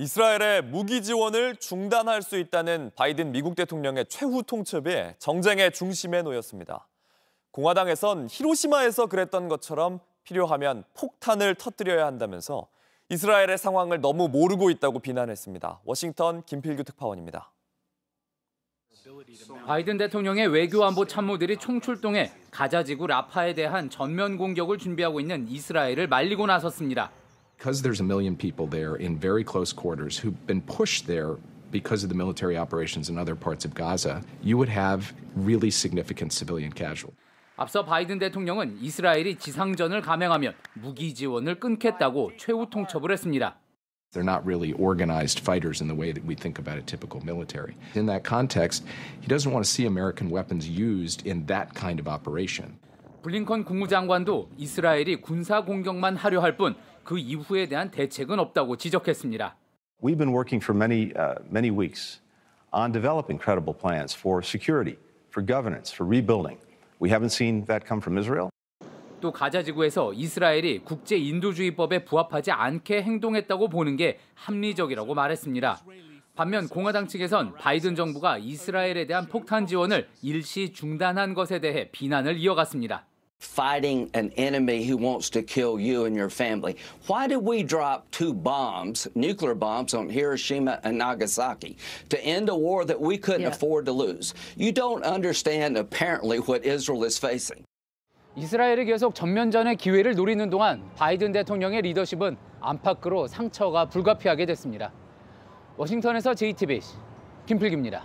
이스라엘의 무기 지원을 중단할 수 있다는 바이든 미국 대통령의 최후 통첩이 정쟁의 중심에 놓였습니다. 공화당에선 히로시마에서 그랬던 것처럼 필요하면 폭탄을 터뜨려야 한다면서 이스라엘의 상황을 너무 모르고 있다고 비난했습니다. 워싱턴 김필규 특파원입니다. 바이든 대통령의 외교안보 참모들이 총출동해 가자지구 라파에 대한 전면 공격을 준비하고 있는 이스라엘을 말리고 나섰습니다. Because there's a million people there in very close quarters who've been pushed there because of the military operations in other parts of Gaza, you would have really significant civilian casualties. 앞서 바이든 대통령은 이스라엘이 지상전을 감행하면 무기 지원을 끊겠다고 최후 통첩을 했습니다. They're not really organized fighters in the way that we think about a typical military. In that context, he doesn't want to see American weapons used in that kind of operation. 블링컨 국무장관도 이스라엘이 군사 공격만 하려 할뿐 그 이후에 대한 대책은 없다고 지적했습니다. We've been working for many uh, many weeks on developing credible plans for security, for governance, for rebuilding. We haven't seen that come from Israel. 또 가자 지구에서 이스라엘이 국제 인도주의법에 부합하지 않게 행동했다고 보는 게 합리적이라고 말했습니다. 반면 공화당 측에선 바이든 정부가 이스라엘에 대한 폭탄 지원을 일시 중단한 것에 대해 비난을 이어갔습니다. fighting an enemy who wants to kill you and your family. Why did we drop two bombs, nuclear bombs, on Hiroshima and Nagasaki to end a war that we couldn't yeah. afford to lose? You don't understand, apparently, what Israel is facing. 이스라엘이 계속 전면전의 기회를 노리는 동안 바이든 대통령의 리더십은 안팎으로 상처가 불가피하게 됐습니다. 워싱턴에서 JTBC 김필기입니다.